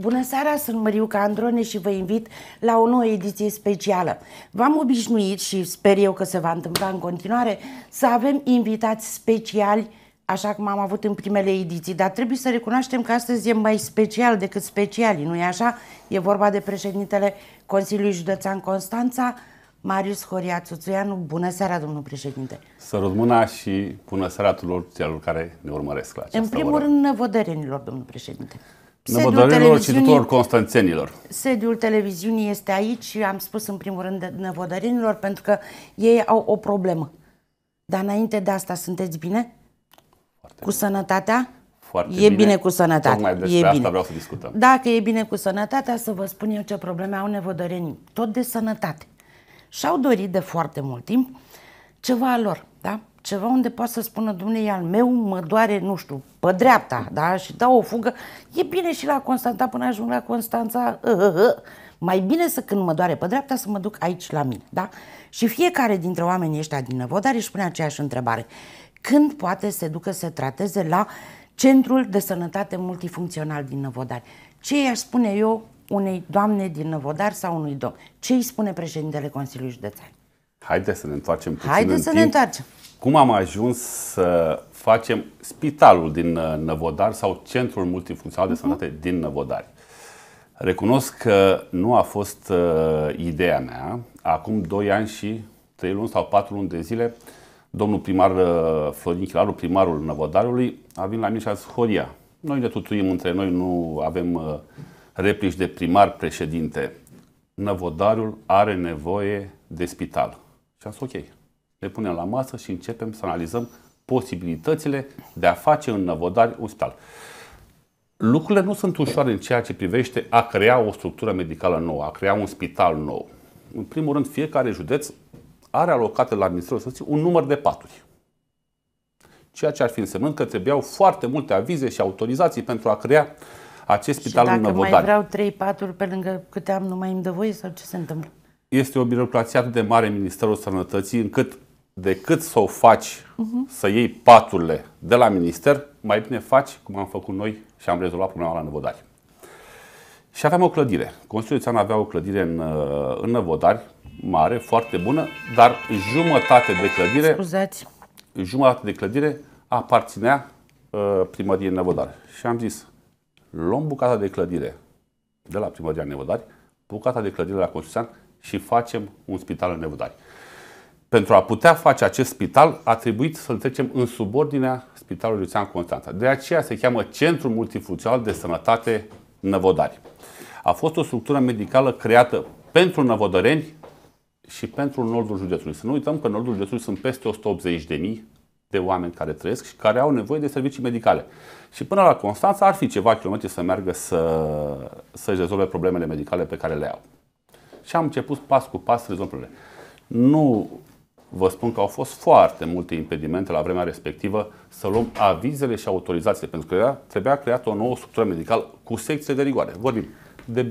Bună seara, sunt Măriuca Androne și vă invit la o nouă ediție specială. V-am obișnuit și sper eu că se va întâmpla în continuare să avem invitați speciali așa cum am avut în primele ediții, dar trebuie să recunoaștem că astăzi e mai special decât speciali, nu-i așa? E vorba de președintele Consiliului Județean Constanța, Marius Horia Țuțuianu. Bună seara, domnul președinte! Sărut mâna și bună seara tuturor celor care ne urmăresc la În primul oră. rând, nevădărenilor, domnul președinte. Năvădărilor și tuturor constanțenilor. Sediul televiziunii este aici și am spus în primul rând năvodărinilor pentru că ei au o problemă. Dar înainte de asta sunteți bine? Foarte cu sănătatea? Foarte e bine, bine cu sănătatea. Tocmai despre e bine. asta vreau să discutăm. Dacă e bine cu sănătatea, să vă spun eu ce probleme au nevodărenii. Tot de sănătate. Și-au dorit de foarte mult timp ceva lor ceva unde poate să spună, Dumnezeu, e al meu, mă doare, nu știu, pe dreapta, da? Și dau o fugă. E bine și la Constanța, până ajung la Constanța, uh, uh, uh. mai bine să când mă doare pe dreapta să mă duc aici la mine, da? Și fiecare dintre oamenii ăștia din Năvodar își pune aceeași întrebare. Când poate să ducă să trateze la Centrul de Sănătate Multifuncțional din Năvodari? Ce i-aș spune eu unei doamne din Năvodar sau unui domn? Ce îi spune președintele Consiliului Județean? Haideți să ne întoarcem puțin Haideți în să timp. ne întoarcem. Cum am ajuns să facem spitalul din uh, Năvodar sau centrul multifuncțional de mhm. sănătate uh-huh. din Năvodar? Recunosc că nu a fost uh, ideea mea. Acum 2 ani și 3 luni sau 4 luni de zile, domnul primar uh, Florin Chilaru, primarul Năvodarului, a venit la mine și a zis, Horia, noi ne tutuim între noi, nu avem uh, replici de primar președinte. Năvodarul are nevoie de spital. Și am zis, ok, le punem la masă și începem să analizăm posibilitățile de a face în Năvodari un spital. Lucrurile nu sunt ușoare în ceea ce privește a crea o structură medicală nouă, a crea un spital nou. În primul rând, fiecare județ are alocate la Ministerul Sănătății un număr de paturi. Ceea ce ar fi însemnând că trebuiau foarte multe avize și autorizații pentru a crea acest spital în Năvodari. dacă mai vreau trei paturi pe lângă câte am, nu mai îmi dă voie sau ce se întâmplă? Este o birocrație atât de mare în Ministerul Sănătății încât decât să o faci, uh-huh. să iei paturile de la minister, mai bine faci cum am făcut noi și am rezolvat problema la Năvodari. Și aveam o clădire. Consiliul Țean avea o clădire în, uh, în Năvodari, mare, foarte bună, dar jumătate de clădire, Scuzați. jumătate de clădire aparținea uh, primăriei Năvodari. Și am zis, luăm bucata de clădire de la primăria Năvodari, bucata de clădire la Constituția și facem un spital în Năvodari pentru a putea face acest spital, a trebuit să-l trecem în subordinea Spitalului Lucian Constanța. De aceea se cheamă Centrul Multifuncțional de Sănătate Năvodari. A fost o structură medicală creată pentru năvodăreni și pentru nordul județului. Să nu uităm că în nordul județului sunt peste 180.000 de oameni care trăiesc și care au nevoie de servicii medicale. Și până la Constanța ar fi ceva kilometri să meargă să, să-și rezolve problemele medicale pe care le au. Și am început pas cu pas să rezolv problemele. Nu vă spun că au fost foarte multe impedimente la vremea respectivă să luăm avizele și autorizațiile, pentru că era, trebuia creată o nouă structură medicală cu secție de rigoare. Vorbim de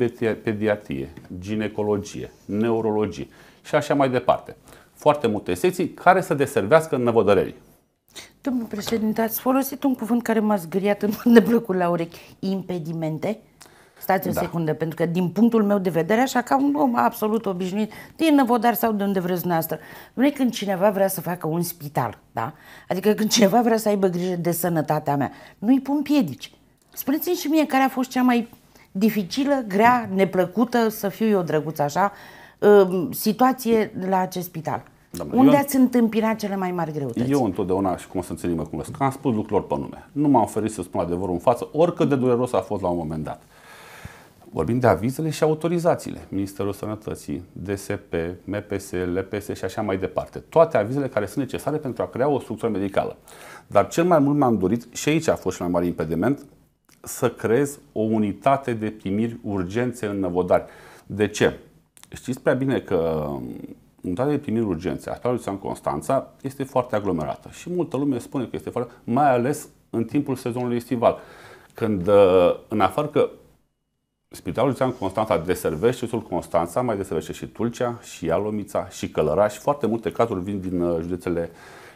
pediatrie, ginecologie, neurologie și așa mai departe. Foarte multe secții care să deservească năvodărerii. Domnul președinte, ați folosit un cuvânt care m-a zgâriat în neplăcut la urechi. Impedimente? Stați o da. secundă, pentru că din punctul meu de vedere, așa ca un om absolut obișnuit, din Năvodar sau de unde vreți noastră, nu când cineva vrea să facă un spital, da? Adică când cineva vrea să aibă grijă de sănătatea mea, nu-i pun piedici. Spuneți-mi și mie care a fost cea mai dificilă, grea, neplăcută, să fiu eu drăguț așa, um, situație la acest spital. Doamne, Unde eu, ați întâmpinat cele mai mari greutăți? Eu întotdeauna, și cum să înțelegem cum am spus lucrurilor pe nume. Nu m-am oferit să spun adevărul în față, oricât de dureros a fost la un moment dat. Vorbim de avizele și autorizațiile. Ministerul Sănătății, DSP, MPS, LPS și așa mai departe. Toate avizele care sunt necesare pentru a crea o structură medicală. Dar cel mai mult mi am dorit, și aici a fost cel mai mare impediment, să creez o unitate de primiri urgențe în Năvodari. De ce? Știți prea bine că um, unitatea de primiri urgențe a în Constanța este foarte aglomerată și multă lume spune că este foarte, mai ales în timpul sezonului estival. Când, uh, în afară că Spitalul Județean Constanța deservește sul Constanța, mai deservește și Tulcea, și Ialomița, și Călăraș. Foarte multe cazuri vin din uh, județele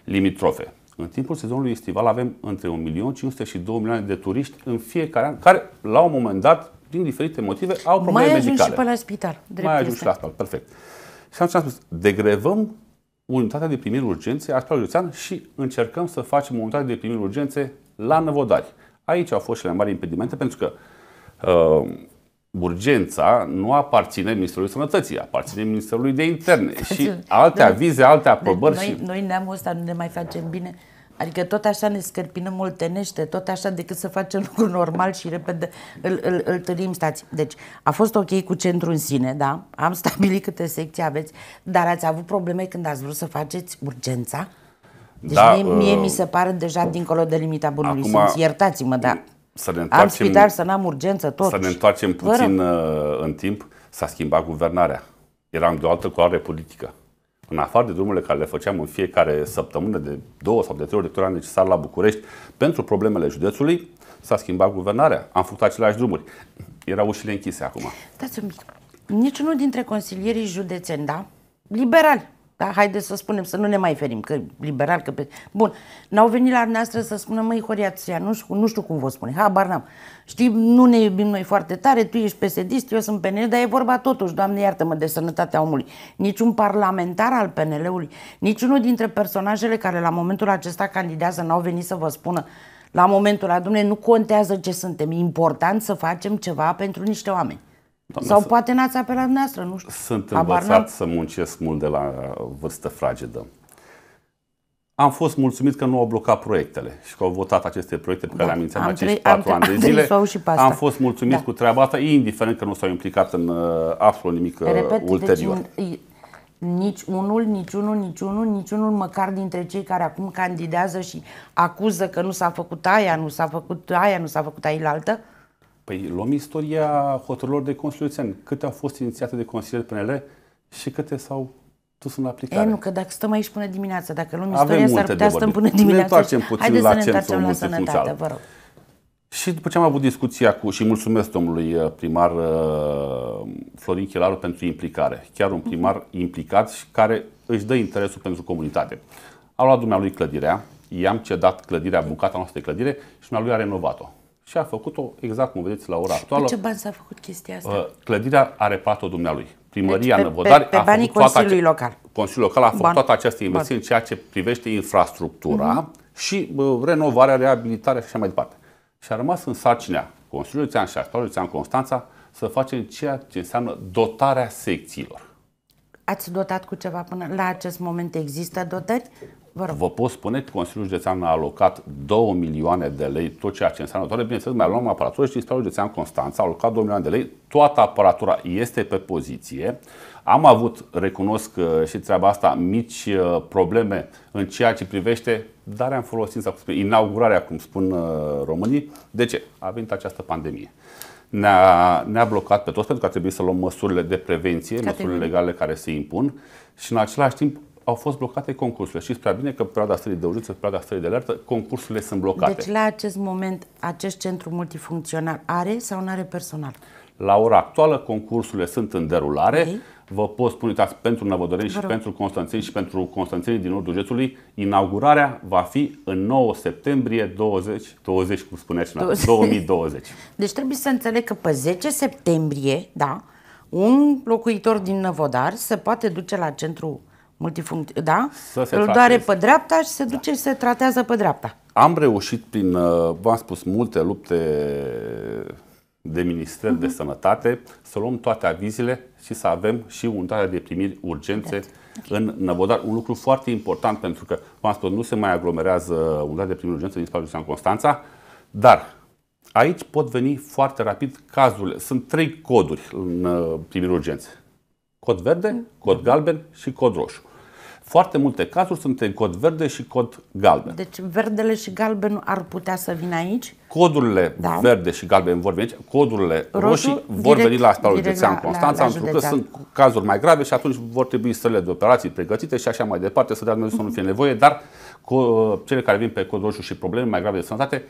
limitrofe. În timpul sezonului estival avem între 1.500.000 și 2 milioane de turiști în fiecare an, care la un moment dat, din diferite motive, au probleme medicale. Mai ajung medicale. și pe la spital. Drept mai ajung și la spital, perfect. Și atunci am spus, degrevăm unitatea de primiri urgențe a Spitalului Județean și încercăm să facem unitatea de primiri urgențe la Năvodari. Aici au fost cele mai mari impedimente pentru că uh, urgența nu aparține Ministerului Sănătății, aparține Ministerului de Interne și alte avize, alte aprobări. Noi, și... noi neamul ăsta nu ne mai facem bine. Adică tot așa ne scărpinăm nește, tot așa decât să facem lucrul normal și repede îl, îl, îl tâlnim stați. Deci a fost ok cu centru în sine, da? Am stabilit câte secții aveți, dar ați avut probleme când ați vrut să faceți urgența? Deci da, mie, mie uh, mi se pare deja dincolo de limita bunului acum, simț. Iertați-mă, dar să ne întoarcem, am spital să n-am urgență tot. Să ne întoarcem puțin Vă uh, în timp, s-a schimbat guvernarea. Eram de o altă culoare politică. În afară de drumurile care le făceam în fiecare săptămână de două sau de trei ori de câte necesar la București pentru problemele județului, s-a schimbat guvernarea. Am făcut aceleași drumuri. Erau ușile închise acum. Dați-mi Niciunul dintre consilierii județeni, da? Liberali, da? Haideți să spunem, să nu ne mai ferim, că liberal, că... Pe... Bun, n-au venit la noastră să spună, măi, Horia nu știu, nu știu cum vă spune, habar n-am. Știi, nu ne iubim noi foarte tare, tu ești psd eu sunt PNL, dar e vorba totuși, Doamne iartă-mă, de sănătatea omului. Niciun parlamentar al PNL-ului, niciunul dintre personajele care la momentul acesta candidează n-au venit să vă spună, la momentul ăla, Dumnezeu, nu contează ce suntem, e important să facem ceva pentru niște oameni. Doamne, Sau poate n-ați apelat dumneavoastră, nu știu. Sunt Habar învățat n-am. să muncesc mult de la vârstă fragedă. Am fost mulțumit că nu au blocat proiectele și că au votat aceste proiecte pe care da, le-am inițiat în acești patru ani de zile. Am fost mulțumit da. cu treaba asta, indiferent că nu s-au implicat în uh, absolut nimic uh, Repet, deci ulterior. Deci un, nici unul, niciunul, niciunul, niciunul măcar dintre cei care acum candidează și acuză că nu s-a făcut aia, nu s-a făcut aia, nu s-a făcut aia, ailaltă, altă, Păi luăm istoria hotărârilor de consiliuțeni. Câte au fost inițiate de consilieri PNL și câte s-au dus în aplicare. E, nu, că dacă stăm aici până dimineața, dacă luăm Avem multe s-ar putea stăm până dimineața. Ne întoarcem puțin Haideți la să ne întoarcem la sănătate, vă rog. Și după ce am avut discuția cu, și mulțumesc domnului uh, primar uh, Florin Chilaru pentru implicare, chiar un primar mhm. implicat și care își dă interesul pentru comunitate. A luat dumnealui clădirea, i-am cedat clădirea, bucata noastră de clădire și dumnealui a renovat-o și a făcut-o exact cum vedeți la ora actuală. Pe ce bani s-a făcut chestia asta? Uh, clădirea a reparat-o dumnealui. Primăria deci, Năvodari pe, pe a banii făcut Consiliului toată, Local. Consiliul Local a făcut toată această investiție Bun. în ceea ce privește infrastructura mm-hmm. și uh, renovarea, reabilitarea și așa mai departe. Și a rămas în sarcinea Consiliului Țean și actualului Țean Constanța să facem ceea ce înseamnă dotarea secțiilor. Ați dotat cu ceva până la acest moment? Există dotări? Vă, rog. Vă pot spune că Consiliul Județean a alocat 2 milioane de lei, tot ceea ce înseamnă toate, bineînțeles, mai luăm aparatură și Spitalul Județean Constanța a alocat 2 milioane de lei, toată aparatura este pe poziție. Am avut, recunosc uh, și treaba asta, mici uh, probleme în ceea ce privește darea în folosință, inaugurarea, cum spun uh, românii. De ce? A venit această pandemie ne-a, ne blocat pe toți pentru că a trebuit să luăm măsurile de prevenție, Categorii. măsurile legale care se impun și în același timp au fost blocate concursurile. și prea bine că pe perioada stării de urgență, pe perioada stării de alertă, concursurile sunt blocate. Deci la acest moment, acest centru multifuncțional are sau nu are personal? La ora actuală, concursurile sunt în derulare. Okay vă pot spune, uitați, pentru Năvădăreni și pentru Constanțeni și pentru Constanțenii din nordul Jețului, inaugurarea va fi în 9 septembrie 20, 20 cum spuneți, 20. 2020. Deci trebuie să înțeleg că pe 10 septembrie, da, un locuitor din Năvodar se poate duce la centru multifunct, da? Să se Îl trateze. doare pe dreapta și se da. duce da. și se tratează pe dreapta. Am reușit prin, uh, v-am spus, multe lupte de Minister uh-huh. de mhm. Sănătate, să luăm toate avizile și să avem și unitatea de primiri urgențe okay. în Năvodar. Un lucru foarte important pentru că, v-am spus, nu se mai aglomerează unitatea de primiri urgențe din spatele San Constanța, dar aici pot veni foarte rapid cazurile. Sunt trei coduri în uh, primiri urgențe. Cod verde, cod mhm. galben și cod roșu foarte multe cazuri sunt în cod verde și cod galben. Deci verdele și galben ar putea să vină aici? Codurile da. verde și galben vor veni aici, codurile Roșu, roșii vor direct, veni la Spitalul Județean Constanța, pentru că sunt cazuri mai grave și atunci vor trebui străle de operații pregătite și așa mai departe, să dea Dumnezeu să nu fie nevoie, dar cele care vin pe cod roșu și probleme mai grave de sănătate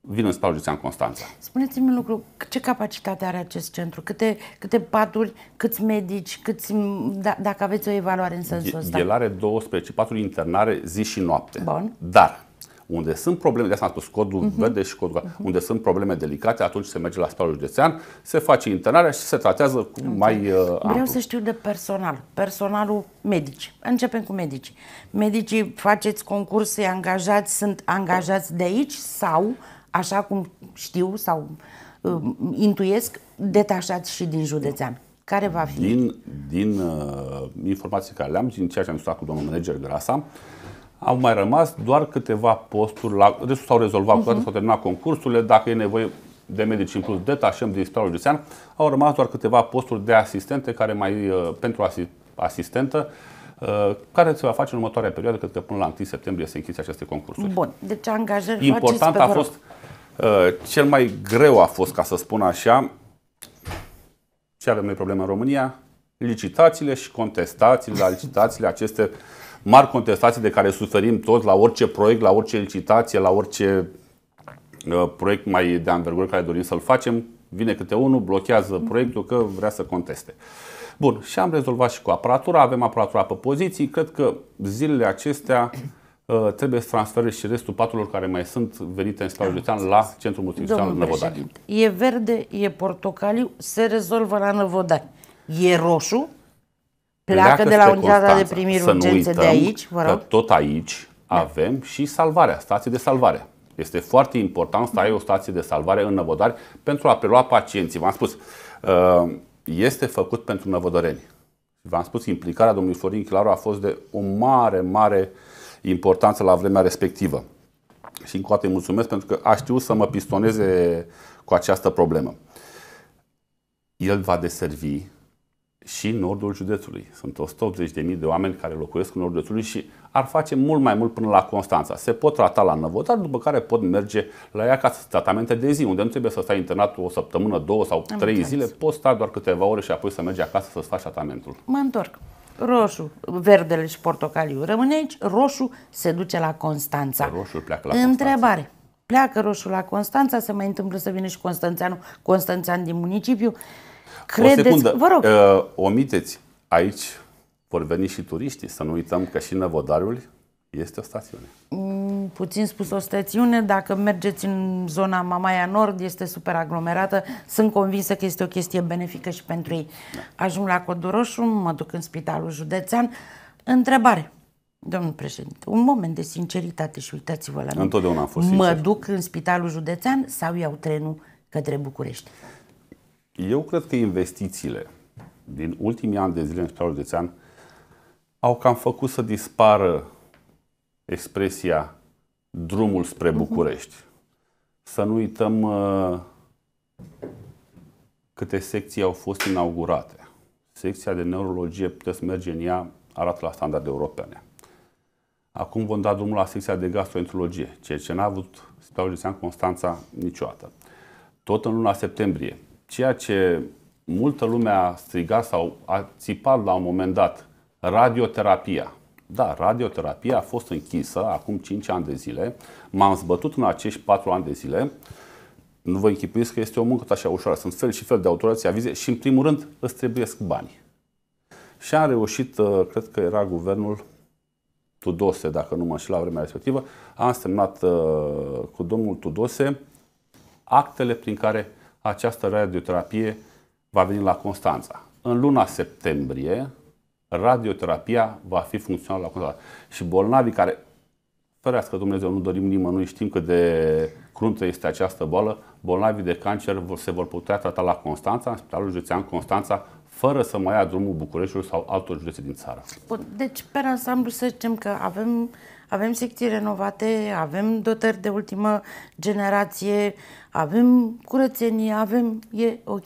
vin în stau județean Constanța. Spuneți-mi un lucru, ce capacitate are acest centru? Câte, câte paturi, câți medici, câți, da, dacă aveți o evaluare în sensul ăsta? El are 12 paturi internare zi și noapte. Bun. Dar unde sunt probleme, de asta am spus codul uh-huh. verde și codul uh-huh. unde sunt probleme delicate, atunci se merge la spitalul județean, se face internarea și se tratează cu okay. mai uh, Vreau amplu. să știu de personal, personalul medici. Începem cu medici. Medicii faceți concurs, îi angajați, sunt angajați de aici sau așa cum știu sau uh, intuiesc, detașat și din județean. Care va fi? Din, din uh, informații care le-am din ceea ce am discutat cu domnul manager Grasa, au mai rămas doar câteva posturi, la, restul deci s-au rezolvat, uh-huh. s-au terminat concursurile, dacă e nevoie de medici în plus detașăm din Spitalul Județean, au rămas doar câteva posturi de asistente care mai, uh, pentru asi, asistentă, uh, care se va face în următoarea perioadă, cred că până la 1 septembrie se închise aceste concursuri. Bun, deci angajări Important faceți pe a fost, Uh, cel mai greu a fost, ca să spun așa, ce avem noi probleme în România? Licitațiile și contestațiile la licitațiile, aceste mari contestații de care suferim toți la orice proiect, la orice licitație, la orice uh, proiect mai de anvergură care dorim să-l facem, vine câte unul, blochează mhm. proiectul că vrea să conteste. Bun, și am rezolvat și cu aparatura, avem aparatura pe poziții, cred că zilele acestea Uh, trebuie să transfere și restul patrulor care mai sunt venite în statul da. județean la Centrul Multifuncțional Năvodari. E verde, e portocaliu, se rezolvă la Năvodari. E roșu, pleacă, pleacă de la unitatea de primiri urgențe de aici, vă rog. Că tot aici da. avem și salvarea, stații de salvare. Este foarte important să ai o stație de salvare în Năvodari pentru a prelua pacienții. V-am spus, uh, este făcut pentru năvodăreni. V-am spus, implicarea domnului Florin Chilaru a fost de o mare, mare uh, importanță la vremea respectivă. Și încă o dată îi mulțumesc pentru că a știut să mă pistoneze cu această problemă. El va deservi și nordul județului. Sunt 180.000 de oameni care locuiesc în nordul județului și ar face mult mai mult până la Constanța. Se pot trata la Năvodar, după care pot merge la ea ca tratamente de zi, unde nu trebuie să stai internat o săptămână, două sau Am trei înțeles. zile, poți sta doar câteva ore și apoi să mergi acasă să-ți faci tratamentul. Mă întorc roșu, verdele și portocaliu rămâne aici, roșu se duce la Constanța. Roșu pleacă la Întrebare. Constanța. Pleacă roșu la Constanța, se mai întâmplă să vină și Constanțeanu, Constanțean din municipiu. Credeți, o secundă, vă rog. Uh, omiteți, aici vor veni și turiștii, să nu uităm că și Năvodariul este o stațiune. Mm, puțin spus o stațiune, dacă mergeți în zona Mamaia Nord, este super aglomerată, sunt convinsă că este o chestie benefică și pentru ei. Da. Ajung la Codul Roșu, mă duc în spitalul județean. Întrebare, domnul președinte, un moment de sinceritate și uitați-vă la mine. Întotdeauna am fost sincer. Mă duc în spitalul județean sau iau trenul către București? Eu cred că investițiile din ultimii ani de zile în spitalul județean au cam făcut să dispară expresia drumul spre mhm. București. Să nu uităm uh, câte secții au fost inaugurate. Secția de neurologie, puteți merge în ea, arată la standarde europene. Acum vom da drumul la secția de gastroenterologie, ceea ce n-a avut Spitalul Județean Constanța niciodată. Tot în luna septembrie, ceea ce multă lume a strigat sau a țipat la un moment dat, radioterapia. Da, radioterapia a fost închisă acum 5 ani de zile. M-am zbătut în acești 4 ani de zile. Nu vă închipuiți că este o muncă așa ușoară. Sunt fel și fel de autorități, avize și, în primul rând, îți trebuie bani. Și am reușit, uh, cred că era guvernul Tudose, dacă nu mă și la vremea respectivă, am semnat uh, cu domnul Tudose actele prin care această radioterapie va veni la Constanța. În luna septembrie, radioterapia va fi funcțională la controlat. Și bolnavii care, ferească Dumnezeu, nu dorim nimănui, știm cât de cruntă este această boală, bolnavii de cancer se vor putea trata la Constanța, în Spitalul Județean Constanța, fără să mai ia drumul Bucureștiului sau altor județe din țară. Bun, deci, pe ansamblu, să zicem că avem, avem secții renovate, avem dotări de ultimă generație, avem curățenie, avem... e ok.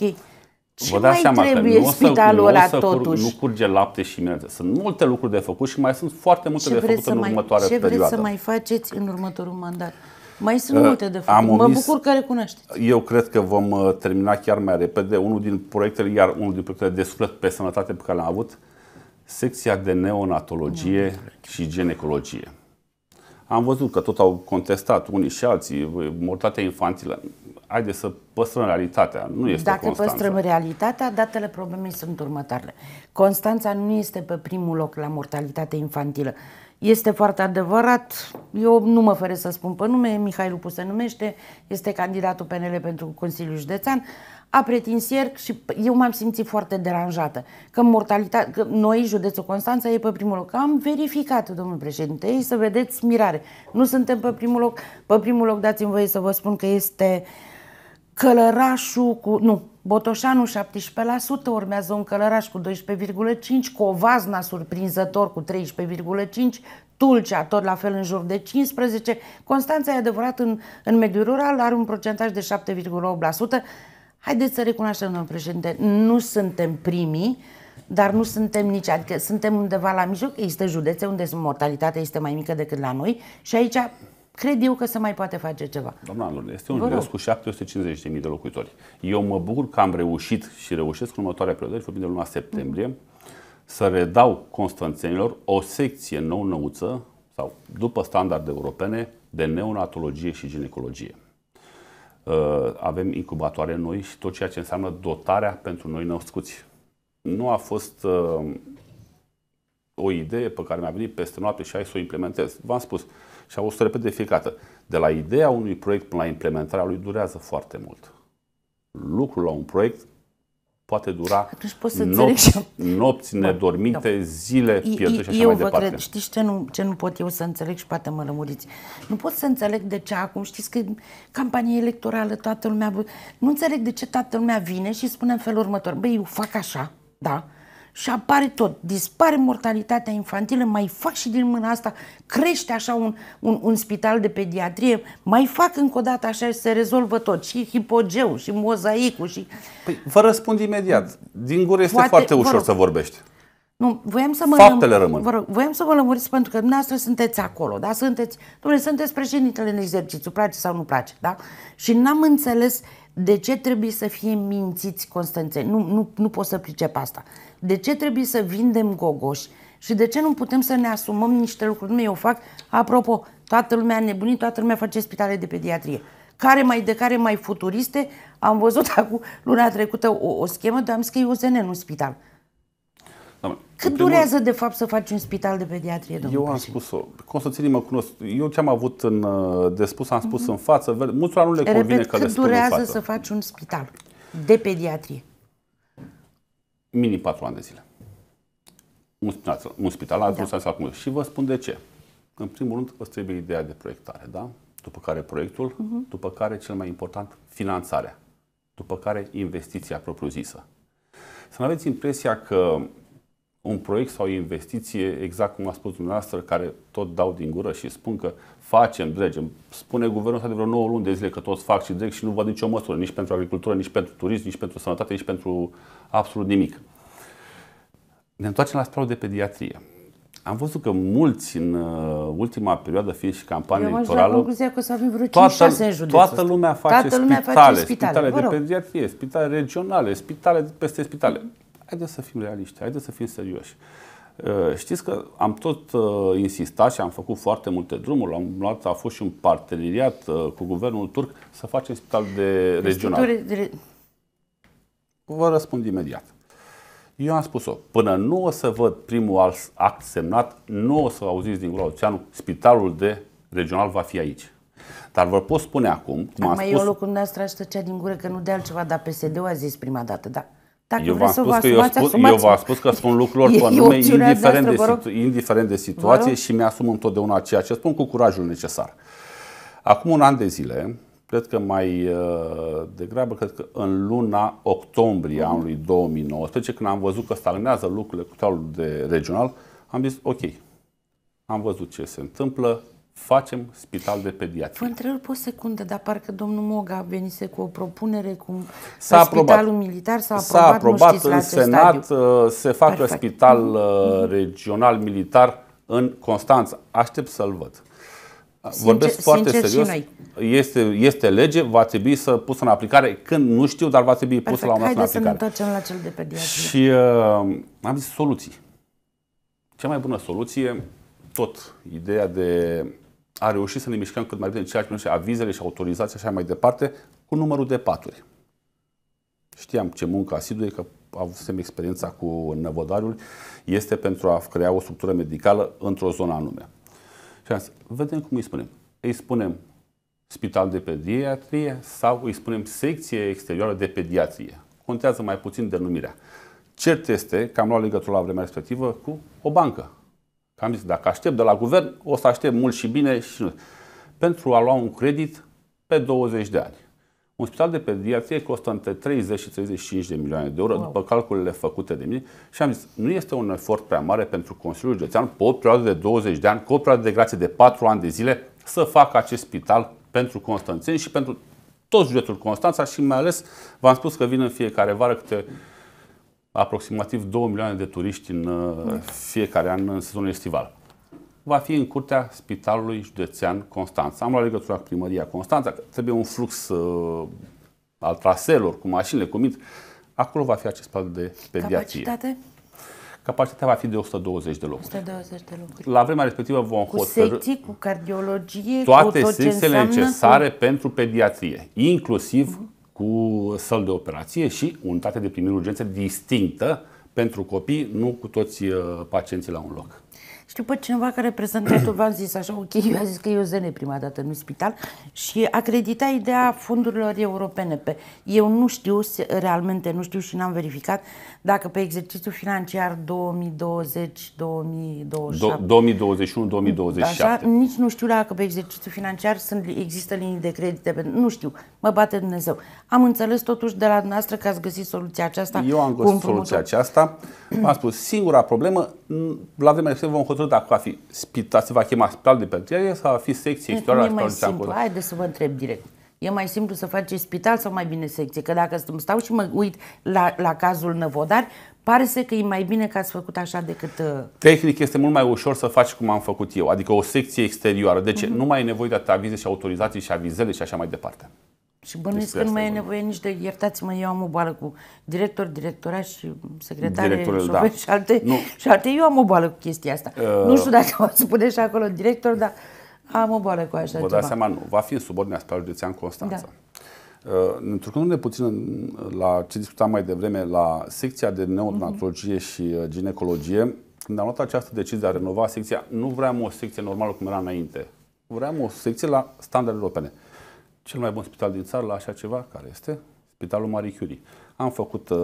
Ce Vă dați seama că nu o să, nu, o să totuși? nu curge lapte și miere. Sunt multe lucruri de făcut și mai sunt foarte multe ce de făcut în următoarea perioadă. Ce vreți perioadă. să mai faceți în următorul mandat? Mai sunt uh, multe de făcut. Am omis, mă bucur că recunoașteți. Eu cred că vom uh, termina chiar mai repede unul din proiectele, iar unul din proiectele de suflet pe sănătate pe care l am avut, secția de neonatologie no, și ginecologie. Am văzut că tot au contestat unii și alții, mortalitatea infantilă. Haideți să păstrăm realitatea, nu este Dacă Constanța. păstrăm realitatea, datele problemei sunt următoarele. Constanța nu este pe primul loc la mortalitate infantilă. Este foarte adevărat, eu nu mă feresc să spun pe nume, Mihai Lupu se numește, este candidatul PNL pentru Consiliul Județean, a pretins ieri și eu m-am simțit foarte deranjată că, mortalitatea, că noi, județul Constanța, e pe primul loc. Am verificat, domnul președinte, ei să vedeți mirare. Nu suntem pe primul loc. Pe primul loc dați-mi voie să vă spun că este Călărașul cu... Nu, Botoșanul 17%, urmează un Călăraș cu 12,5%, Covazna surprinzător cu 13,5%, Tulcea tot la fel în jur de 15%, Constanța e adevărat în, în mediul rural, are un procentaj de 7,8%, Haideți să recunoaștem, domnul președinte, nu suntem primii, dar nu suntem nici, adică suntem undeva la mijloc, există județe unde mortalitatea este mai mică decât la noi și aici cred eu că se mai poate face ceva. Doamnelor, este un județ cu 750.000 de locuitori. Eu mă bucur că am reușit și reușesc în următoarea perioadă, și vorbim de luna septembrie, mm-hmm. să redau constanțenilor o secție nou-năuță sau după standarde europene de neonatologie și ginecologie. Uh, avem incubatoare noi și tot ceea ce înseamnă dotarea pentru noi născuți. Nu a fost uh, o idee pe care mi-a venit peste noapte și hai să o implementez. V-am spus și o să repet de fiecare dată. De la ideea unui proiect până la implementarea lui durează foarte mult. Lucrul la un proiect poate dura Atunci poți să nopți, nopți nedormite, da. zile pierdute și așa eu mai vă departe. Cred, știți ce nu, ce nu pot eu să înțeleg și poate mă lămuriți? Nu pot să înțeleg de ce acum, știți că campanie electorală, toată lumea... Nu înțeleg de ce toată lumea vine și spune în felul următor, băi, eu fac așa, da, și apare tot. Dispare mortalitatea infantilă, mai fac și din mâna asta, crește așa un, un, un spital de pediatrie, mai fac încă o dată așa și se rezolvă tot. Și hipogeu, și mozaicul, și... Păi, vă răspund imediat. Din gură este Poate, foarte ușor să vorbești. Nu, voiam să mă Faptele rămân. Vă rog, voiam să vă lămuriți pentru că dumneavoastră sunteți acolo, da? Sunteți, domnule, sunteți președintele în exercițiu, place sau nu place, da? Și n-am înțeles de ce trebuie să fie mințiți Constanțeni. Nu, nu, nu pot să pricep asta. De ce trebuie să vindem gogoși? Și de ce nu putem să ne asumăm niște lucruri? Nu, eu fac, apropo, toată lumea nebunit, toată lumea face spitale de pediatrie. Care mai de care mai futuriste, am văzut acum luna trecută o, o schemă, dar am zis că e UZN, nu spital. Doamne, Cât durează, de fapt, să faci un spital de pediatrie, domnule? Eu am spus-o. Constantinii mă cunosc. Eu ce am avut în, uh, de spus, am spus mm-hmm. în față. Multora nu le convine Repet, că cât le spun durează în față. să faci un spital de pediatrie? Mini 4 ani de zile. Un spital, un spital altul da. acum. Și vă spun de ce. În primul rând, îți trebuie ideea de proiectare, da? După care proiectul, uh-huh. după care, cel mai important, finanțarea. După care, investiția propriu-zisă. Să nu aveți impresia că un proiect sau o investiție, exact cum a spus dumneavoastră, care tot dau din gură și spun că facem, dregem. Spune guvernul ăsta de vreo 9 luni de zile că toți fac și dreg și nu văd nicio măsură, nici pentru agricultură, nici pentru turism, nici pentru sănătate, nici pentru absolut nimic. Ne întoarcem la spraul de pediatrie. Am văzut că mulți în uh, ultima perioadă, fiind și campania da electorală, concluzia că să avem vreo 5-6 toată, toată lumea face toată lumea spitale, face spitale, spitale de pediatrie, spitale regionale, spitale peste spitale haideți să fim realiști, haideți să fim serioși. Uh, știți că am tot uh, insistat și am făcut foarte multe drumuri. Am luat, a fost și un parteneriat uh, cu guvernul turc să facem spital de deci regional. Vă răspund imediat. Eu am spus-o, până nu o să văd primul act semnat, nu o să auziți din gura oceanul, spitalul de regional va fi aici. Dar vă pot spune acum, cum am spus... eu locul dumneavoastră aș cea din gură că nu de altceva, dar PSD-ul a zis prima dată, da. Dacă eu v-am spus, că eu, spus, eu v-am spus că spun lucruri pe anume, indiferent, noastră, de, indiferent de situație și mi-asum întotdeauna ceea ce spun cu curajul necesar. Acum un an de zile, cred că mai uh, degrabă, cred că în luna octombrie mm. anului 2019, când am văzut că stagnează lucrurile cu talul de regional, am zis ok, am văzut ce se întâmplă, facem spital de pediatrie. Vă întreb o secundă, dar parcă domnul Moga venise cu o propunere cum s-a aprobat. spitalul militar s-a aprobat, s-a aprobat în Senat stadiu. Uh, se facă Perfect. spital uh, regional militar în Constanța. Aștept să-l văd. Sincer, Vorbesc foarte sincer serios. Și noi. Este, este lege, va trebui să pus în aplicare când nu știu, dar va trebui pus la un moment aplicare. Să ne la cel de pediatrie. Și uh, am zis soluții. Cea mai bună soluție, tot ideea de a reușit să ne mișcăm cât mai bine în ceea ce privește avizele și autorizații și așa mai departe, cu numărul de paturi. Știam ce muncă asiduie, că avusem experiența cu năvodariul, este pentru a crea o structură medicală într-o zonă anume. Și am zis, vedem cum îi spunem. Îi spunem spital de pediatrie sau îi spunem secție exterioară de pediatrie. Contează mai puțin denumirea. Cert este că am luat legătura la vremea respectivă cu o bancă Că am zis, dacă aștept de la guvern, o să aștept mult și bine și nu. Pentru a lua un credit pe 20 de ani. Un spital de pediatrie costă între 30 și 35 de milioane de euro, wow. după calculele făcute de mine. Și am zis, nu este un efort prea mare pentru Consiliul Județean, pe o perioadă de 20 de ani, cu o perioadă de grație de 4 ani de zile, să facă acest spital pentru Constanțeni și pentru tot județul Constanța și mai ales v-am spus că vin în fiecare vară câte aproximativ 2 milioane de turiști în uh, fiecare an în sezonul estival. Va fi în curtea Spitalului Județean Constanța. Am la legătura cu primăria Constanța, că trebuie un flux uh, al traselor, cu mașinile, cu mint. Acolo va fi acest spațiu de pediatrie. Capacitate? Capacitatea va fi de 120 de locuri. 120 de locuri. La vremea respectivă vom cu hotărâ... secții, cu cardiologie, toate cu tot secțiile ce necesare cu... pentru pediatrie, inclusiv uh-huh cu săl de operație și unitate de primire urgență distinctă pentru copii, nu cu toți uh, pacienții la un loc. Știu pe cineva care tu v-am zis așa, ok, eu a zis că e o zene prima dată în spital și acredita ideea fondurilor europene. Pe, eu nu știu, realmente nu știu și n-am verificat dacă pe exercițiul financiar 2020-2021-2027. Așa, nici nu știu dacă pe exercițiul financiar sunt, există linii de credite. Nu știu, mă bate Dumnezeu. Am înțeles totuși de la dumneavoastră că ați găsit soluția aceasta. Eu am găsit soluția aceasta. V-am spus, singura problemă, la vremea respectivă vom hotărâ dacă va fi spital, se va chema spital de pediatrie sau va fi secție Nu E mai simplu, haideți să vă întreb direct e mai simplu să faci spital sau mai bine secție. Că dacă stau și mă uit la, la cazul Năvodar, pare să că e mai bine că ați făcut așa decât... Uh, Tehnic este mult mai ușor să faci cum am făcut eu, adică o secție exterioară. Deci mm-hmm. nu mai e nevoie de avize și autorizații și avizele și așa mai departe. Și bănuiesc că nu mai e nevoie nici de, iertați-mă, eu am o boală cu director, directora și secretare da. și, alte, nu. și alte. Eu am o boală cu chestia asta. Uh, nu știu dacă o spune și acolo director, dar am o boală cu așa Vă ceva. dați seama, nu. Va fi în subordinea spital județean Constanța. Da. Uh, întrucându ne puțin la ce discutam mai devreme, la secția de neonatologie uh-huh. și uh, ginecologie, când am luat această decizie de a renova secția, nu vreau o secție normală cum era înainte. Vreau o secție la standarde europene. Cel mai bun spital din țară la așa ceva, care este Spitalul Marie Curie. Am făcut uh,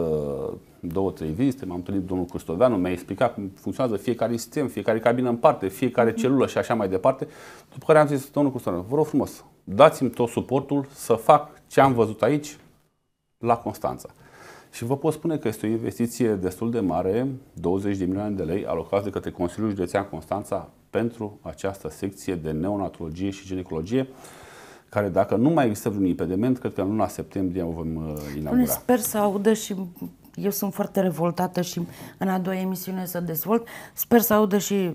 două, trei vizite, m-am întâlnit domnul Custoveanu, mi-a explicat cum funcționează fiecare sistem, fiecare cabină în parte, fiecare mhm. celulă și așa mai departe. După care am zis, domnul Custoveanu, vă rog frumos, dați-mi tot suportul să fac ce am văzut aici la Constanța. Și vă pot spune că este o investiție destul de mare, 20 de milioane de lei, alocați de către Consiliul Județean Constanța pentru această secție de neonatologie și ginecologie care dacă nu mai există vreun impediment, cred că în luna septembrie o vom uh, inaugura. Sper să audă și eu sunt foarte revoltată și în a doua emisiune să dezvolt. Sper să audă și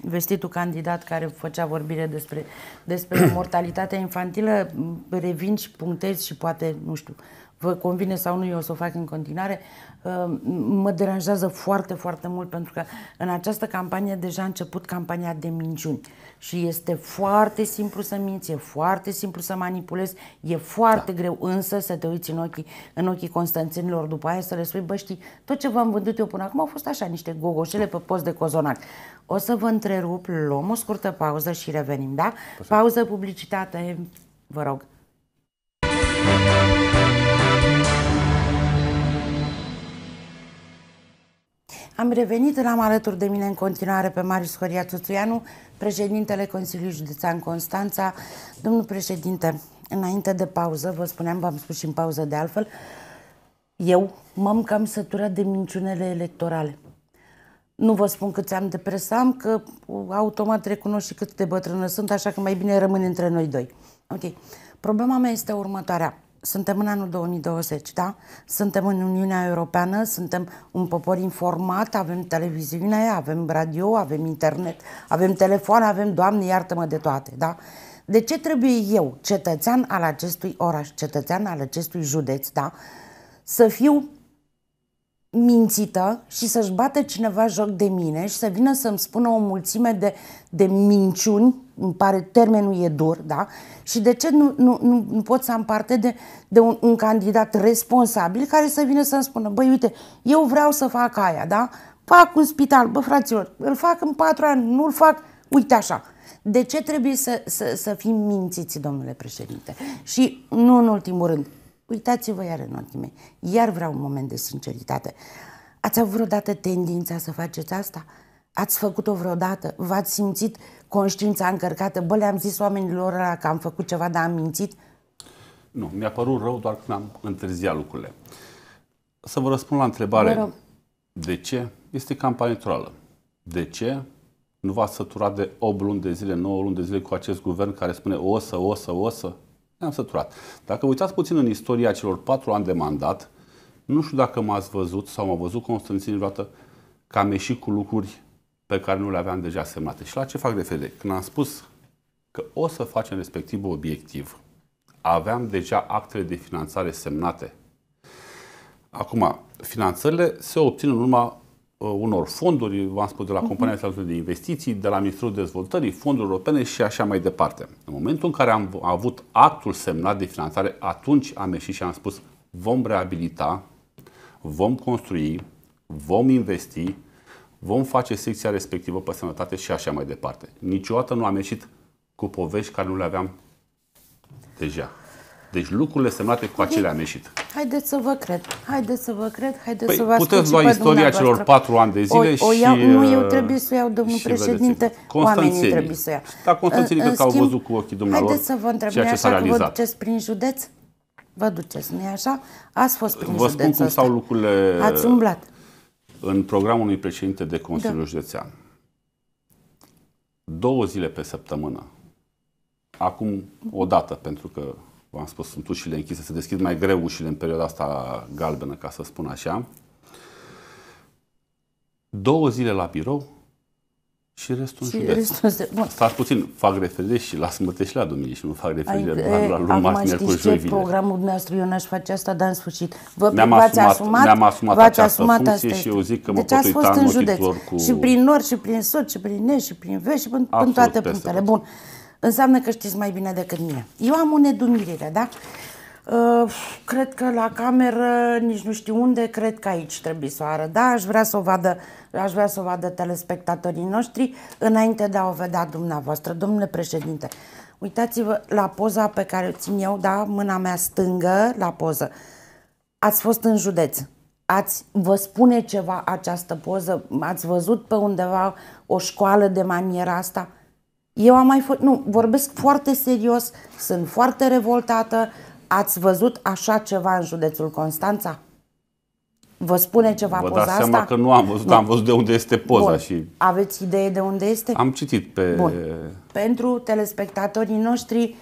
vestitul candidat care făcea vorbire despre, despre mortalitatea infantilă, revin și punctez și poate, nu știu, vă convine sau nu, eu o să o fac în continuare, ehm, mă deranjează foarte, foarte mult pentru că în această campanie deja a început campania de minciuni și este foarte simplu să minți, e foarte simplu să manipulezi, e foarte da. greu însă să te uiți în ochii, în ochii constanțenilor după aia să le spui, bă știi, tot ce v-am vândut eu până acum au fost așa niște gogoșele pe post de cozonac. O să vă întrerup, luăm o scurtă pauză și revenim, da? Pauză publicitate, vă rog. Am revenit, la am alături de mine în continuare pe Marius Horia Tuțuianu, președintele Consiliului Județean Constanța. Domnul președinte, înainte de pauză, vă spuneam, v-am spus și în pauză de altfel, eu m-am cam săturat de minciunele electorale. Nu vă spun câți am depresam, că automat recunosc și cât de bătrână sunt, așa că mai bine rămân între noi doi. Ok. Problema mea este următoarea suntem în anul 2020, da? Suntem în Uniunea Europeană, suntem un popor informat, avem televiziune, avem radio, avem internet, avem telefon, avem, Doamne, iartă-mă de toate, da? De ce trebuie eu, cetățean al acestui oraș, cetățean al acestui județ, da? Să fiu mințită și să-și bată cineva joc de mine și să vină să-mi spună o mulțime de, de minciuni îmi pare, termenul e dur, da? Și de ce nu, nu, nu, nu pot să am parte de, de un, un candidat responsabil care să vină să-mi spună, băi, uite, eu vreau să fac aia, da? Fac un spital, bă, fraților, îl fac în patru ani, nu-l fac, uite așa. De ce trebuie să, să, să fim mințiți, domnule președinte? Și, nu în ultimul rând, uitați-vă iar în ochii mei, iar vreau un moment de sinceritate. Ați avut vreodată tendința să faceți asta? Ați făcut-o vreodată? V-ați simțit conștiința încărcată? Bă, le-am zis oamenilor ăla că am făcut ceva, dar am mințit? Nu, mi-a părut rău doar când am întârziat lucrurile. Să vă răspund la întrebare. De ce? Este campanie electorală. De ce? Nu v-ați săturat de 8 luni de zile, 9 luni de zile cu acest guvern care spune o să, o să, o să? Ne-am săturat. Dacă uitați puțin în istoria celor 4 ani de mandat, nu știu dacă m-ați văzut sau m-a văzut Constanțin vreodată că am ieșit cu lucruri pe care nu le aveam deja semnate. Și la ce fac referire? Când am spus că o să facem respectivul obiectiv, aveam deja actele de finanțare semnate. Acum, finanțările se obțin în urma uh, unor fonduri, v-am spus, de la mhm. Compania uh-huh. de Investiții, de la Ministerul Dezvoltării, fonduri europene și așa mai departe. În momentul în care am avut actul semnat de finanțare, atunci am ieșit și am spus vom reabilita, vom construi, vom investi vom face secția respectivă pe sănătate și așa mai departe. Niciodată nu am ieșit cu povești care nu le aveam deja. Deci lucrurile semnate cu acelea am ieșit. Haideți să vă cred. Haideți să vă cred. Haideți păi, să vă Puteți lua istoria celor patru ani de zile o, o iau, și... Nu, eu uh, trebuie să o iau, domnul președinte. Oamenii trebuie să o iau. Da, constanțenii că au văzut cu ochii dumneavoastră Haideți să vă întreb, ceea ce așa că realizat. Vă duceți prin județ? Vă duceți, nu-i așa? Ați fost prin județ Vă spun cum stau lucrurile... Ați umblat în programul unui președinte de Consiliu da. Județean, două zile pe săptămână, acum o dată, pentru că v-am spus, sunt ușile închise, se deschid mai greu ușile în perioada asta galbenă, ca să spun așa, două zile la birou, și restul și Restul bun. Stați puțin, fac referire și la și la duminici și nu fac referire Ai, la, la luni, marți, miercuri, joi, vineri. programul dumneavoastră, eu n-aș face asta, dar în sfârșit. Vă ne-am asumat, asumat, ne-am asumat această asumat funcție și eu zic că deci mă pot uita în județ. Cu... Și prin nori, și prin sud, și prin est, și prin vest, și până prin toate punctele. Bun. Înseamnă că știți mai bine decât mine. Eu am o nedumirire, da? Uh, cred că la cameră, nici nu știu unde, cred că aici trebuie să o arăt. Da, aș vrea să o vadă, aș vrea să o vadă telespectatorii noștri înainte de a o vedea dumneavoastră. Domnule președinte, uitați-vă la poza pe care o țin eu, da, mâna mea stângă la poză. Ați fost în județ. Ați, vă spune ceva această poză? Ați văzut pe undeva o școală de maniera asta? Eu am mai fost, nu, vorbesc foarte serios, sunt foarte revoltată, uh, Ați văzut așa ceva în județul Constanța? Vă spune ceva Vă poza asta? Vă dați seama că nu am văzut, nu. am văzut de unde este poza Bun. și... Aveți idee de unde este? Am citit pe... Bun. Pentru telespectatorii noștri,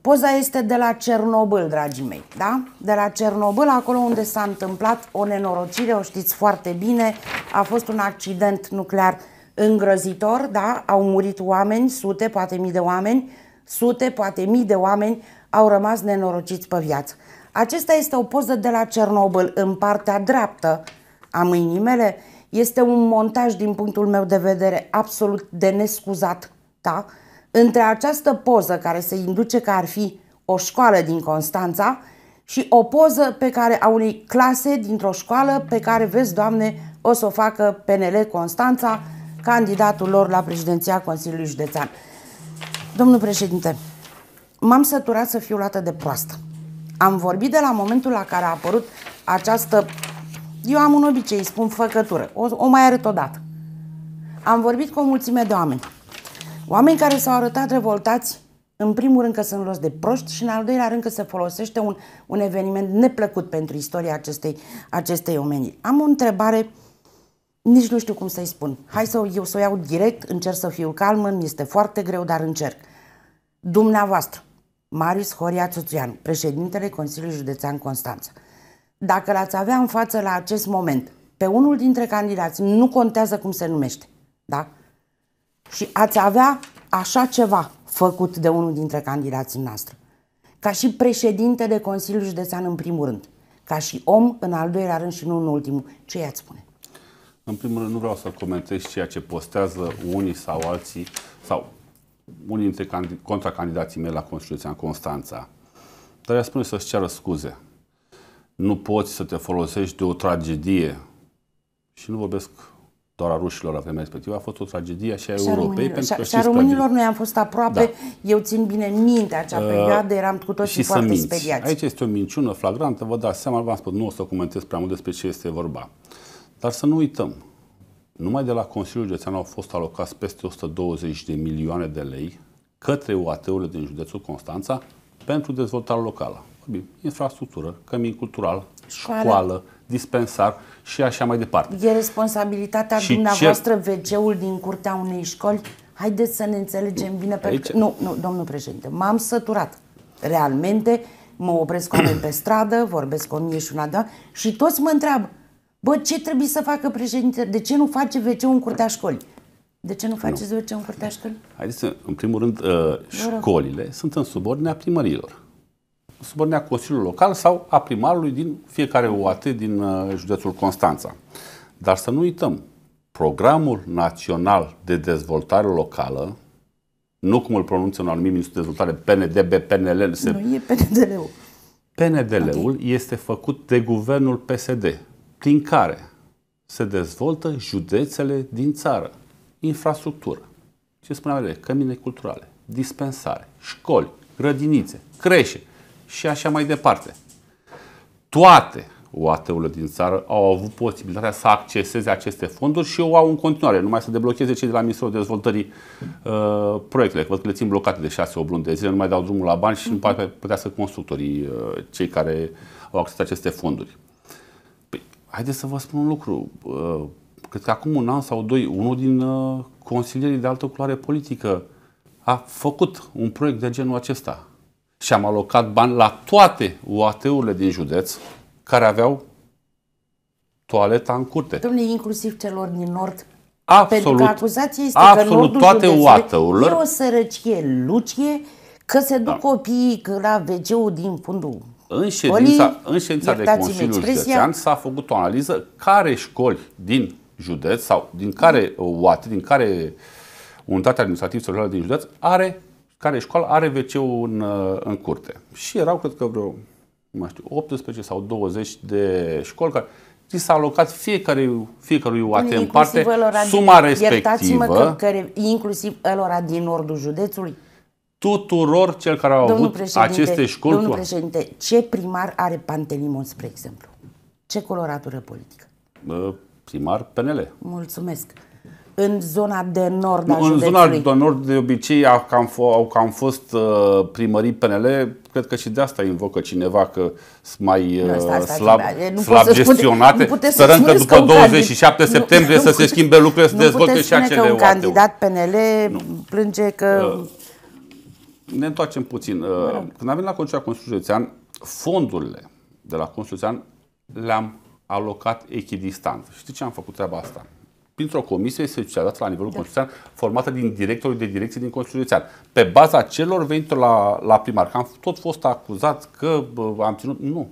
poza este de la Cernobâl, dragii mei, da? De la Cernobâl, acolo unde s-a întâmplat o nenorocire, o știți foarte bine, a fost un accident nuclear îngrozitor, da? Au murit oameni, sute, poate mii de oameni, sute, poate mii de oameni au rămas nenorociți pe viață. Acesta este o poză de la Cernobâl, în partea dreaptă a mâinii mele. Este un montaj, din punctul meu de vedere, absolut de nescuzat. Da? Între această poză, care se induce că ar fi o școală din Constanța, și o poză pe care a unei clase dintr-o școală pe care, vezi, Doamne, o să o facă PNL Constanța, candidatul lor la președinția Consiliului Județean. Domnul președinte, m-am săturat să fiu luată de proastă. Am vorbit de la momentul la care a apărut această... Eu am un obicei, spun făcătură, o, o mai arăt odată. Am vorbit cu o mulțime de oameni. Oameni care s-au arătat revoltați, în primul rând că sunt luați de proști și în al doilea rând că se folosește un, un eveniment neplăcut pentru istoria acestei, acestei omeniri. Am o întrebare, nici nu știu cum să-i spun. Hai să eu să o iau direct, încerc să fiu calmă, mi este foarte greu, dar încerc. Dumneavoastră, Marius Horia Țuțuian, președintele Consiliului Județean Constanța. Dacă l-ați avea în față la acest moment, pe unul dintre candidați, nu contează cum se numește, da? Și ați avea așa ceva făcut de unul dintre candidații noastre. Ca și președinte de Consiliul Județean în primul rând, ca și om în al doilea rând și nu în ultimul, ce i-ați spune? În primul rând nu vreau să comentez ceea ce postează unii sau alții sau unii dintre contracandidații mei la Constituția în Constanța, dar i-a spune să-și ceară scuze. Nu poți să te folosești de o tragedie și nu vorbesc doar a rușilor la vremea respectivă, a fost o tragedie și a și Europei. Românilor. Pentru că și, a românilor noi am fost aproape, da. eu țin bine minte acea uh, perioadă, eram cu toții și foarte minți. speriați. Aici este o minciună flagrantă, vă dați seama, v-am spus, nu o să comentez prea mult despre ce este vorba. Dar să nu uităm, numai de la Consiliul Județean au fost alocați peste 120 de milioane de lei către UAT-urile din județul Constanța pentru dezvoltare locală. Vorbim, infrastructură, cămin cultural, școală, școală dispensar și așa mai departe. E responsabilitatea și dumneavoastră ce... VG-ul din curtea unei școli? Haideți să ne înțelegem bine. Pe... Aici... Nu, nu, domnul președinte, m-am săturat. Realmente mă opresc oameni pe stradă, vorbesc cu o mie și una de da? și toți mă întreabă Bă, ce trebuie să facă președintele? De ce nu face wc în curtea școlii? De ce nu faceți wc în curtea școlii? Haideți să, în primul rând, uh, școlile sunt în subordinea primărilor. În subordinea Consiliului Local sau a primarului din fiecare OAT din uh, județul Constanța. Dar să nu uităm, Programul Național de Dezvoltare Locală, nu cum îl pronunță un anumit ministru de dezvoltare, PNDB, PNL. Se... Nu e PNDL-ul. PNDL-ul okay. este făcut de guvernul PSD prin care se dezvoltă județele din țară, infrastructură, ce spuneam ele, cămine culturale, dispensare, școli, grădinițe, creșe și așa mai departe. Toate OAT-urile din țară au avut posibilitatea să acceseze aceste fonduri și o au în continuare, numai să deblocheze cei de la Ministerul Dezvoltării uh, proiectele. Văd că le țin blocate de 6-8 luni de zile, nu mai dau drumul la bani și nu mhm. poate putea să constructorii uh, cei care au acces aceste fonduri. Haideți să vă spun un lucru. Uh, cred că acum un an sau doi, unul din uh, consilierii de altă culoare politică a făcut un proiect de genul acesta. Și am alocat bani la toate UAT-urile din județ care aveau toaleta în curte. Domnule, inclusiv celor din Nord. Absolut. Pentru că acuzația este absolut, că toate UAT-urile. E o sărăcie lucie, că se duc da. copiii la wc din fundul în ședința, Oli, în ședința de Consiliul Județean s-a făcut o analiză care școli din județ sau din care UAT, din care unitatea administrativă socială din județ are, care școală are wc în, uh, în curte. Și erau, cred că vreo, nu știu, 18 sau 20 de școli care ți s-a alocat fiecare, fiecărui UAT în parte suma respectivă. Iertați-mă că, că inclusiv elora din nordul județului tuturor cel care au avut aceste școli. Domnul președinte, ce primar are Pantelimon, spre exemplu? Ce coloratură politică? Primar PNL. Mulțumesc. În zona de nord a În zona de nord, de obicei, au cam, au cam fost uh, primării PNL. Cred că și de asta invocă cineva că sunt mai nu, asta, uh, slab, nu slab să gestionate. Spune, nu Sperăm că după 27 candid... septembrie nu, să se schimbe lucrurile, să dezvolte și acele Nu un candidat PNL nu. plânge că... Uh, ne întoarcem puțin. Uh, când am venit la Consiliul Consiliului fondurile de la Consiliul le-am alocat echidistant. Știți ce am făcut treaba asta? Printr-o comisie specializată la nivelul da. Consiliului formată din directorii de direcție din Consiliul Pe baza celor venit la, la primar, că am tot fost acuzat că bă, am ținut... Nu.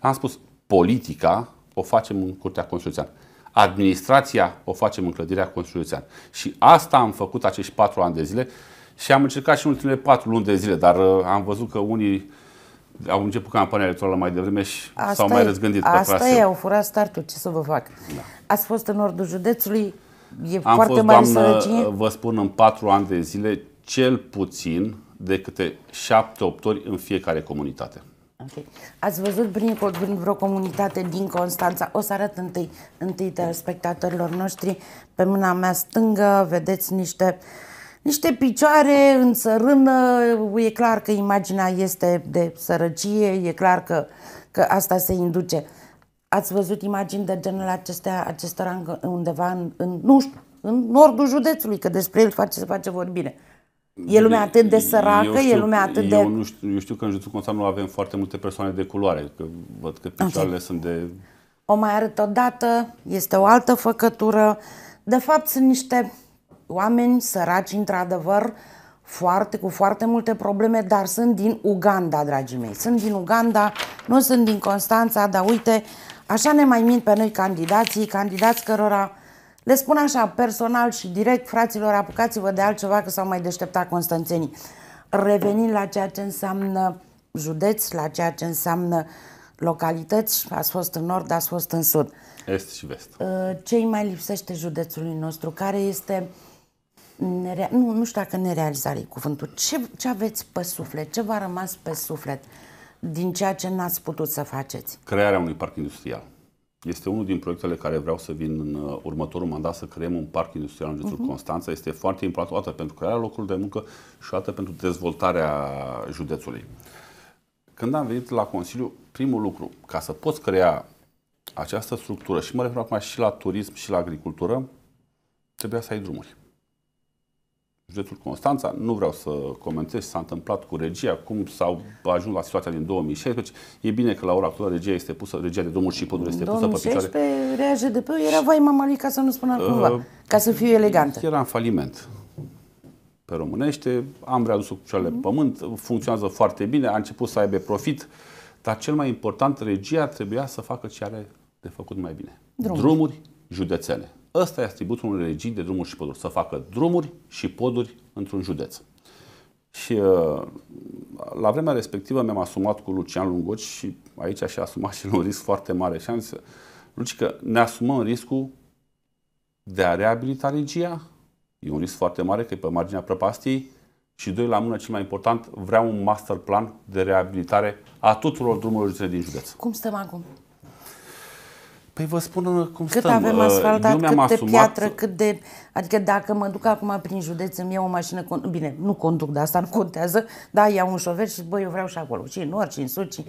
Am spus, politica o facem în Curtea Constituțională. Administrația o facem în clădirea Constituțională. Și asta am făcut acești patru ani de zile și am încercat și în ultimele patru luni de zile, dar uh, am văzut că unii au început campania electorală mai devreme și asta s-au mai e, răzgândit asta pe Asta e, au furat startul, ce să vă fac. Da. Ați fost în nordul județului, e Am foarte fost, mare doamnă, uh, vă spun, în patru ani de zile, cel puțin de câte șapte-opt ori în fiecare comunitate. Okay. Ați văzut prin, prin vreo comunitate din Constanța, o să arăt întâi, întâi de spectatorilor noștri, pe mâna mea stângă vedeți niște uh, niște picioare în țărână, e clar că imaginea este de sărăcie, e clar că, că asta se induce. Ați văzut imagini de genul acestea, rang undeva în, în, nu știu, în nordul județului, că despre el face, se face vorbire. E lumea atât de săracă, știu, e lumea atât eu de... Eu, nu știu, eu știu că în județul nu avem foarte multe persoane de culoare, că văd că picioarele okay. sunt de... O mai arăt odată, este o altă făcătură. De fapt, sunt niște oameni săraci, într-adevăr, foarte, cu foarte multe probleme, dar sunt din Uganda, dragii mei. Sunt din Uganda, nu sunt din Constanța, dar uite, așa ne mai mint pe noi candidații, candidați cărora le spun așa personal și direct, fraților, apucați-vă de altceva că s-au mai deșteptat constanțenii. Revenind la ceea ce înseamnă județ, la ceea ce înseamnă localități, a fost în nord, a fost în sud. Este și vest. Uh, ce mai lipsește județului nostru? Care este uh, nerea- nu, nu știu dacă nerealizare e cuvântul, ce, ce aveți pe suflet, ce v-a rămas pe suflet din ceea ce n-ați putut să faceți? Crearea unui parc industrial. Este unul din proiectele care vreau să vin în uh, următorul mandat, să creăm un parc industrial în județul uh-huh. Constanța. Este foarte important, o dată pentru crearea locurilor de muncă și o dată pentru dezvoltarea județului. Când am venit la Consiliu, primul lucru, ca să poți crea această structură, și mă refer acum și la turism și la agricultură, trebuia să ai drumuri județul Constanța, nu vreau să comentez ce s-a întâmplat cu regia, cum s-au ajuns la situația din 2016. E bine că la ora actuală regia este pusă, regia de drumuri și pădure este pusă pe picioare. În 2016 de pe era vai mama lui, ca să nu spună uh, cumva, ca să fiu elegantă. Era în faliment pe românește, am readus cu picioarele mhm. pe pământ, funcționează foarte bine, a început să aibă profit, dar cel mai important, regia trebuia să facă ce are de făcut mai bine. Drumuri, drumuri județene. Ăsta e atributul unei regii de drumuri și poduri, să facă drumuri și poduri într-un județ. Și uh, la vremea respectivă mi-am asumat cu Lucian Lungoci și aici și-a asumat și un risc foarte mare. Și am zis, Luci, că ne asumăm riscul de a reabilita regia, e un risc foarte mare că e pe marginea prăpastiei, și doi la mână, cel mai important, vreau un master plan de reabilitare a tuturor drumurilor din județ. Cum stăm acum? Păi vă spun cum cât stăm. avem ă, asfaltat, cât asumat... de piatră, cât de... Adică dacă mă duc acum prin județ, îmi iau o mașină... Bine, nu conduc, dar asta nu contează. Da, iau un șofer și băi, eu vreau și acolo. Și în nord, și în sud, și...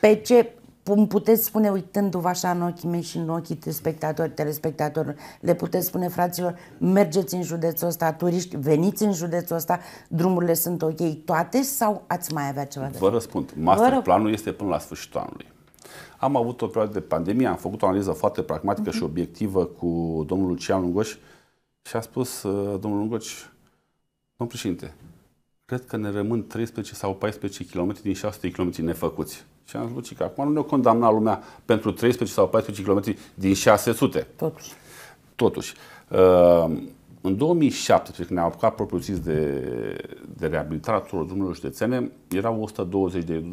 Pe ce îmi puteți spune, uitându-vă așa în ochii mei și în ochii spectatorilor, spectatori, telespectatori, le puteți spune, fraților, mergeți în județul ăsta, turiști, veniți în județul ăsta, drumurile sunt ok toate sau ați mai avea ceva de Vă răspund, master planul este până la sfârșitul anului. Am avut o perioadă de pandemie, am făcut o analiză foarte pragmatică uh-huh. și obiectivă cu domnul Lucian Lungoș și a spus uh, domnul Lungoș, domnul președinte, cred că ne rămân 13 sau 14 km din 600 km nefăcuți. Și am zis, că acum nu ne condamna lumea pentru 13 sau 14 km din 600. Totuși. Totuși. Uh, în 2017, când ne-am apucat propriu zis de, de reabilitarea tuturor drumurilor județene, erau 120 de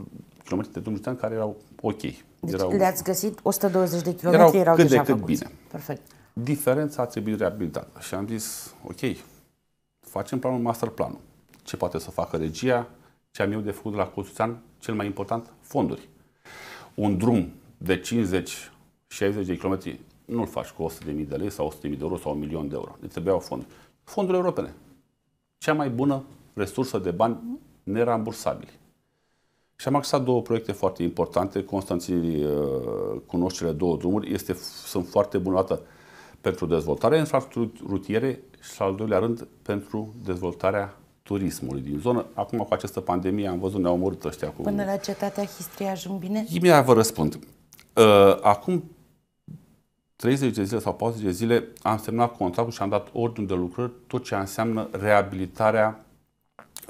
km de drum care erau ok. Deci erau, le-ați găsit 120 de km erau, erau cât deja de cât bine. Perfect. Diferența a trebuit reabilitată. Și am zis, ok, facem planul master planul. Ce poate să facă regia, ce am eu de făcut la Costuțean, cel mai important, fonduri. Un drum de 50-60 de kilometri nu-l faci cu 100.000 de lei sau 100.000 de euro sau 1 milion de euro. Deci trebuiau fonduri. Fonduri europene. Cea mai bună resursă de bani nerambursabili. Și am axat două proiecte foarte importante. constanții uh, cunoște cele două drumuri. Este, sunt foarte bună pentru dezvoltarea infrastructurii rutiere și, al doilea rând, pentru dezvoltarea turismului din zonă. Acum, cu această pandemie, am văzut, ne-au omorât ăștia cu... Până la cetatea Histria ajung bine? Imediat vă răspund. Uh, acum 30 de zile sau 40 de zile am semnat contractul și am dat ordine de lucrări tot ce înseamnă reabilitarea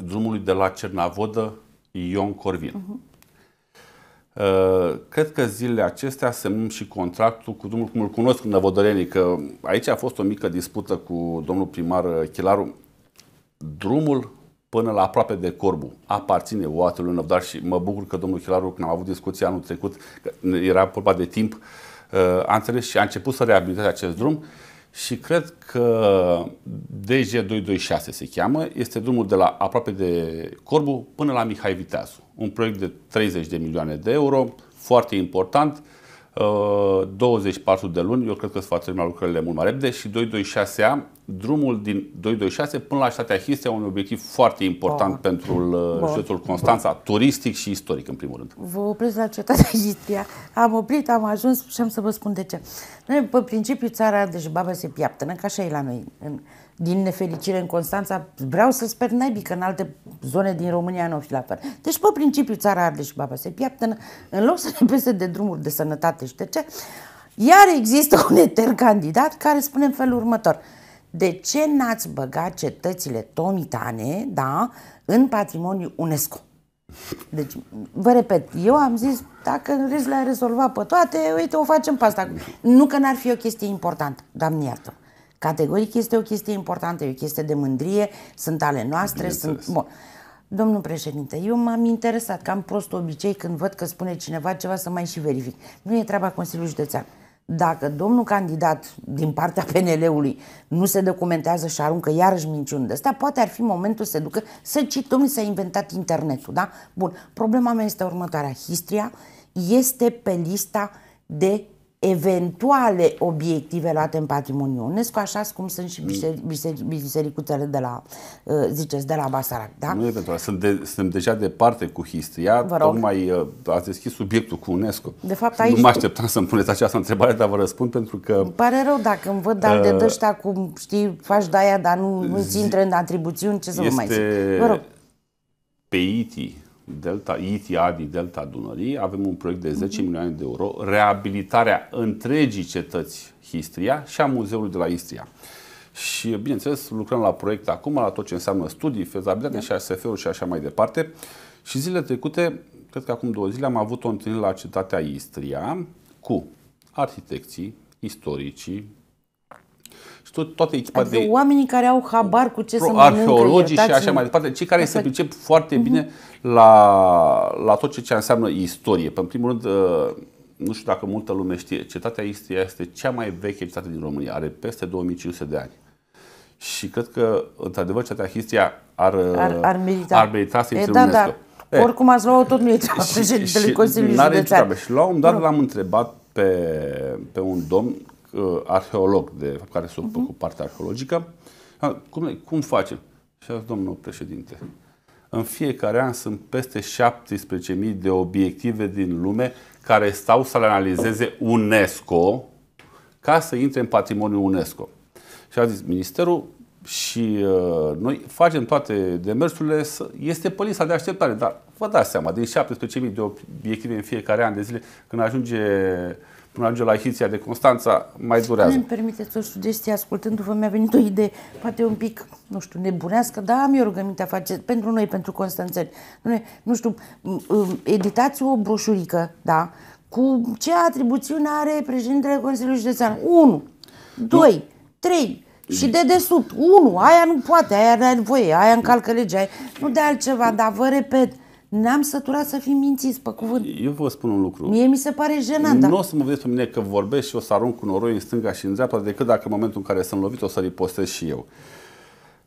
drumului de la Cernavodă Ion Corvin. Uh-huh. Cred că zilele acestea semnăm și contractul cu domnul, cum îl cunosc năvodărenii, că aici a fost o mică dispută cu domnul primar Chilaru. Drumul până la aproape de Corbu aparține oatelui Năvodar și mă bucur că domnul Chilaru, când am avut discuția anul trecut, că era vorba de timp, uh, a înțeles și a început să reabiliteze acest drum. Uh, și cred că DG226 se cheamă, este drumul de la aproape de Corbu până la Mihai Viteazu. Un proiect de 30 de milioane de euro, foarte important, 24 uh, de luni, eu cred că se va termina lucrările mult mai repede și 226 drumul din 226 până la Statea Histia, un obiectiv foarte important Bun. pentru uh, județul Constanța, Bun. turistic și istoric, în primul rând. Vă opresc la cetatea Histia. Am oprit, am ajuns și am să vă spun de ce. Noi, pe principiu, țara, deci baba se piaptă, că așa e la noi. În, din nefericire în Constanța, vreau să sper naibii că în alte zone din România nu o fi la fel. Deci, pe principiu, țara arde și baba se piaptă, în loc să ne pese de drumuri de sănătate și de ce, iar există un etern candidat care spune în felul următor. De ce n-ați băgat cetățile tomitane, da, în patrimoniu UNESCO? Deci, vă repet, eu am zis, dacă în rest le-a rezolvat pe toate, uite, o facem pe asta. Nu că n-ar fi o chestie importantă, doamne iartă. Categoric este o chestie importantă, e o chestie de mândrie, sunt ale noastre, sunt... Bun. Domnul președinte, eu m-am interesat, că am prost obicei când văd că spune cineva ceva să mai și verific. Nu e treaba Consiliului Județean. Dacă domnul candidat din partea PNL-ului nu se documentează și aruncă iarăși minciuni de astea, poate ar fi momentul să se ducă să cităm, s-a inventat internetul, da? Bun, problema mea este următoarea. Histria este pe lista de eventuale obiective luate în patrimoniu UNESCO, așa cum sunt și biseric, mm. bisericuțele de la, uh, ziceți, de la Basarac, Da? Nu eventual, pentru Sunt de, suntem deja departe cu histria. Tocmai uh, ați deschis subiectul cu UNESCO. De fapt, aici... Nu mă așteptam să-mi puneți această întrebare, dar vă răspund pentru că... Îmi pare rău dacă îmi văd dar de uh, ăștia cum, știi, faci de aia, dar nu zi... îți intră în atribuțiuni, ce să este... vă mai zic. Vă rog. Peiti, Delta Itiadi, Delta Dunării, avem un proiect de 10 mhm. milioane de euro, reabilitarea întregii cetăți Istria și a muzeului de la Istria. Și, bineînțeles, lucrăm la proiect acum, la tot ce înseamnă studii, fezabilitate da. și ASF-uri și așa mai departe. Și zilele trecute, cred că acum două zile, am avut o întâlnire la cetatea Istria cu arhitecții, istoricii, și tot, toată echipa adică de... oamenii care au habar cu ce să Arheologii și așa mai departe, cei care se exact. pricep foarte uh-huh. bine la, la tot ce, ce înseamnă istorie. În primul rând, uh, nu știu dacă multă lume știe, cetatea Istria este cea mai veche cetate din România, are peste 2500 de ani. Și cred că, într-adevăr, cetatea Istria ar, ar, ar merita, ar merita să-i e, da, da. E. Oricum ați luat tot mie președintele Consiliului Județean. Și la un moment dat l-am întrebat pe, pe un domn uh, arheolog de, care se ocupă uh-huh. cu partea arheologică. Cum, cum facem? Și azi, domnul președinte, în fiecare an sunt peste 17.000 de obiective din lume care stau să le analizeze UNESCO ca să intre în patrimoniul UNESCO. Și a zis ministerul și uh, noi facem toate demersurile, să, este pe lista de așteptare, dar vă dați seama, din 17.000 de obiective în fiecare an de zile, când ajunge până ajunge la Hiția de Constanța, mai durează. Nu-mi permiteți o sugestie, ascultându-vă, mi-a venit o idee, poate un pic, nu știu, nebunească, dar am eu rugămintea face pentru noi, pentru constanțeni. Nu știu, editați o broșurică, da, cu ce atribuțiune are președintele Consiliului Județean? Unu, doi, trei și de desubt. Unu, aia nu poate, aia nu are voie, aia încalcă legea. Aia... Nu de altceva, dar vă repet, ne-am săturat să fim mințiți pe cuvânt. Eu vă spun un lucru. Mie mi se pare jenant. Nu o să mă vedeți pe mine că vorbesc și o să arunc cu noroi în stânga și în dreapta, decât dacă în momentul în care sunt lovit o să ripostez și eu.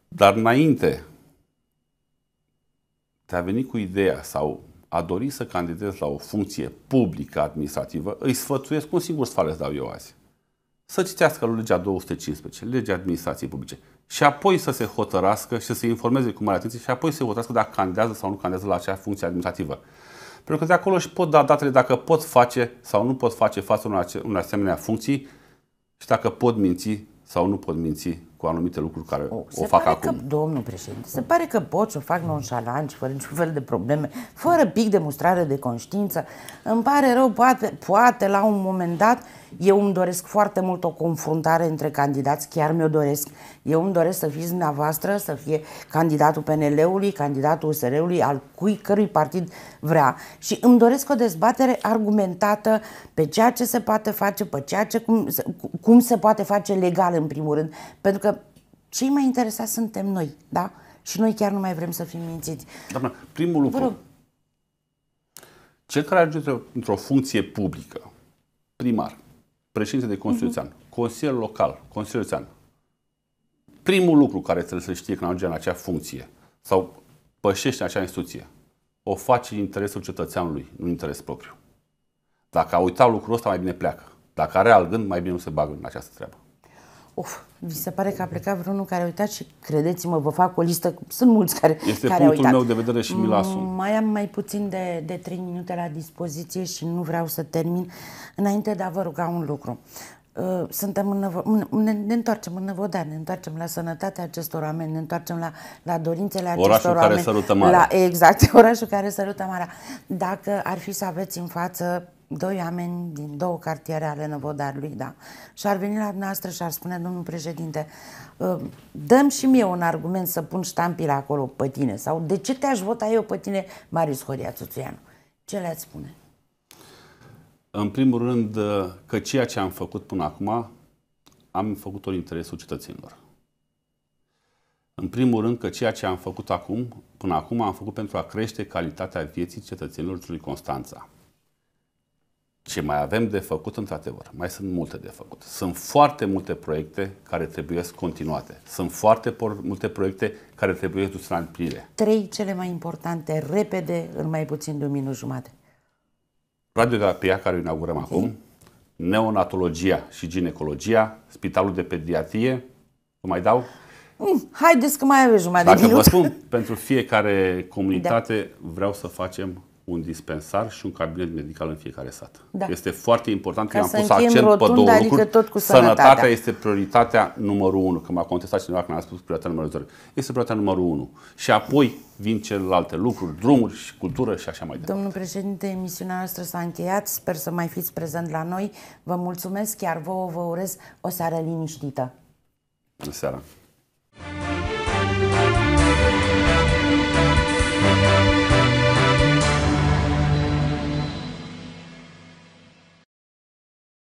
Dar înainte te a venit cu ideea sau a dori să candidezi la o funcție publică administrativă, îi sfătuiesc cum singur să dau eu azi să citească legea 215, legea administrației publice, și apoi să se hotărască și să se informeze cu mare atenție și apoi să se hotărască dacă candidează sau nu candidează la acea funcție administrativă. Pentru că de acolo își pot da datele dacă pot face sau nu pot face față unei asemenea funcții și dacă pot minți sau nu pot minți cu anumite lucruri care oh, o fac acum. Că, domnul președinte, se pare că pot să o fac nonșalant și fără niciun fel de probleme, fără pic de mustrare de conștiință. Îmi pare rău, poate, poate la un moment dat, uh, eu îmi doresc foarte mult o confruntare între candidați, chiar mi-o doresc. Eu îmi doresc să fiți dumneavoastră, să fie candidatul PNL-ului, candidatul USR-ului, al cui cărui partid vrea. Și îmi doresc o dezbatere argumentată pe ceea ce se poate face, pe ceea ce cum, cum se poate face legal în primul rând. Pentru că cei mai interesați suntem noi, da? Și noi chiar nu mai vrem să fim mințiți. Doamna, primul lucru. Cel care ajunge într-o funcție publică, primar, președinte de Consiliu uh-huh. Mhm. Consiliul Local, Consiliul primul lucru care trebuie să știe când ajunge în acea funcție sau pășește în acea instituție, o face în interesul cetățeanului, nu în interes propriu. Dacă a uitat lucrul ăsta, mai bine pleacă. Dacă are alt gând, mai bine nu se bagă în această treabă. Uf, vi se pare că a plecat vreunul care a uitat și credeți-mă, vă fac o listă, sunt mulți care, este care au uitat. Este punctul meu de vedere și mi-l mm, Mai am mai puțin de, de 3 minute la dispoziție și nu vreau să termin înainte de a vă ruga un lucru. Uh, suntem în nevo- ne, ne întoarcem în Năvodar, ne întoarcem la sănătatea acestor oameni, ne întoarcem la, la dorințele acestor orașul oameni. Orașul care sărută mare. La, exact, orașul care sărută mare. Dacă ar fi să aveți în față doi oameni din două cartiere ale Năvodarului, da, și ar veni la noastră și ar spune, domnul președinte, ă, dăm și mie un argument să pun ștampile acolo pe tine sau de ce te-aș vota eu pe tine, Marius Horia Țuțuianu? Ce le-ați spune? În primul rând ă, că ceea ce am făcut până acum am făcut-o în interesul cetățenilor. În primul rând că ceea ce am făcut acum, până acum am făcut pentru a crește calitatea vieții cetățenilor din Constanța. Ce mai avem de făcut, într-adevăr, mai sunt multe de făcut. Sunt foarte multe proiecte care trebuie continuate. Sunt foarte multe proiecte care trebuie duse la împlinire. Trei cele mai importante, repede, în mai puțin de un minut jumate. Radioterapia care o inaugurăm okay. acum, neonatologia și ginecologia, spitalul de pediatrie, vă mai dau? Mm, haideți că mai aveți jumătate Dacă de minut. vă spun, pentru fiecare da. comunitate da. vreau să facem un dispensar și un cabinet medical în fiecare sat. Da. Este foarte important că am pus accent rotund, pe două adică lucruri. Tot cu sănătatea. sănătatea este prioritatea numărul unu. Că m-a contestat cineva când a spus prioritatea numărul doi. Este prioritatea numărul unu. Și apoi vin celelalte lucruri, drumuri și cultură și așa mai departe. Domnul președinte, emisiunea noastră s-a încheiat. Sper să mai fiți prezent la noi. Vă mulțumesc, chiar vouă vă urez o seară liniștită. Bună seara! Thank you.